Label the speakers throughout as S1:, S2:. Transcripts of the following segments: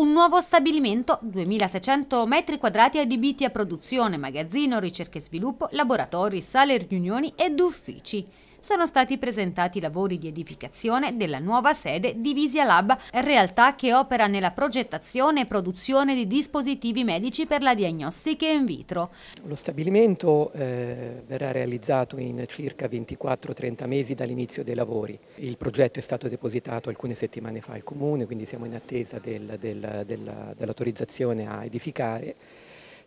S1: un nuovo stabilimento, 2600 m2 adibiti a produzione, magazzino, ricerca e sviluppo, laboratori, sale riunioni ed uffici sono stati presentati i lavori di edificazione della nuova sede di Visia Lab, realtà che opera nella progettazione e produzione di dispositivi medici per la diagnostica in vitro.
S2: Lo stabilimento eh, verrà realizzato in circa 24-30 mesi dall'inizio dei lavori. Il progetto è stato depositato alcune settimane fa al Comune, quindi siamo in attesa del, del, dell'autorizzazione a edificare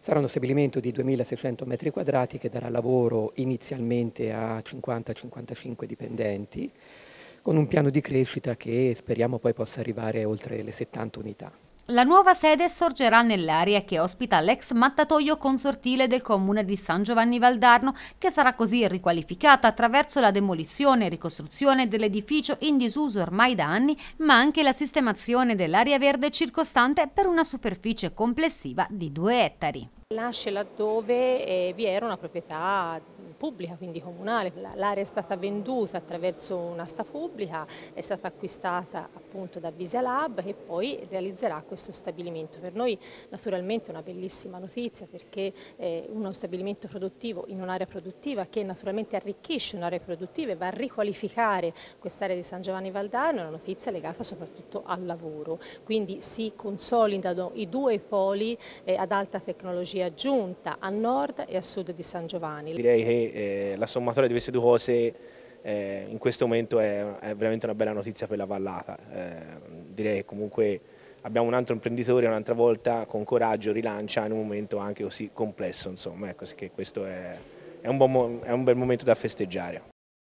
S2: Sarà uno stabilimento di 2.600 metri quadrati che darà lavoro inizialmente a 50-55 dipendenti, con un piano di crescita che speriamo poi possa arrivare oltre le 70 unità.
S1: La nuova sede sorgerà nell'area che ospita l'ex mattatoio consortile del comune di San Giovanni Valdarno, che sarà così riqualificata attraverso la demolizione e ricostruzione dell'edificio in disuso ormai da anni, ma anche la sistemazione dell'area verde circostante per una superficie complessiva di due ettari.
S3: Nasce laddove eh, vi era una proprietà pubblica, quindi comunale. L'area è stata venduta attraverso un'asta pubblica, è stata acquistata appunto da Visia che poi realizzerà questo stabilimento. Per noi naturalmente è una bellissima notizia perché è eh, uno stabilimento produttivo in un'area produttiva che naturalmente arricchisce un'area produttiva e va a riqualificare quest'area di San Giovanni Valdarno, è una notizia legata soprattutto al lavoro. Quindi si consolidano i due poli eh, ad alta tecnologia aggiunta a nord e a sud di San Giovanni. Direi
S4: che eh, la sommatoria di queste due cose eh, in questo momento è, è, veramente una bella notizia per la vallata. Eh, direi che comunque abbiamo un altro imprenditore un'altra volta con coraggio rilancia in un momento anche così complesso. Insomma, ecco, questo è, è, un buon, è un bel momento da festeggiare.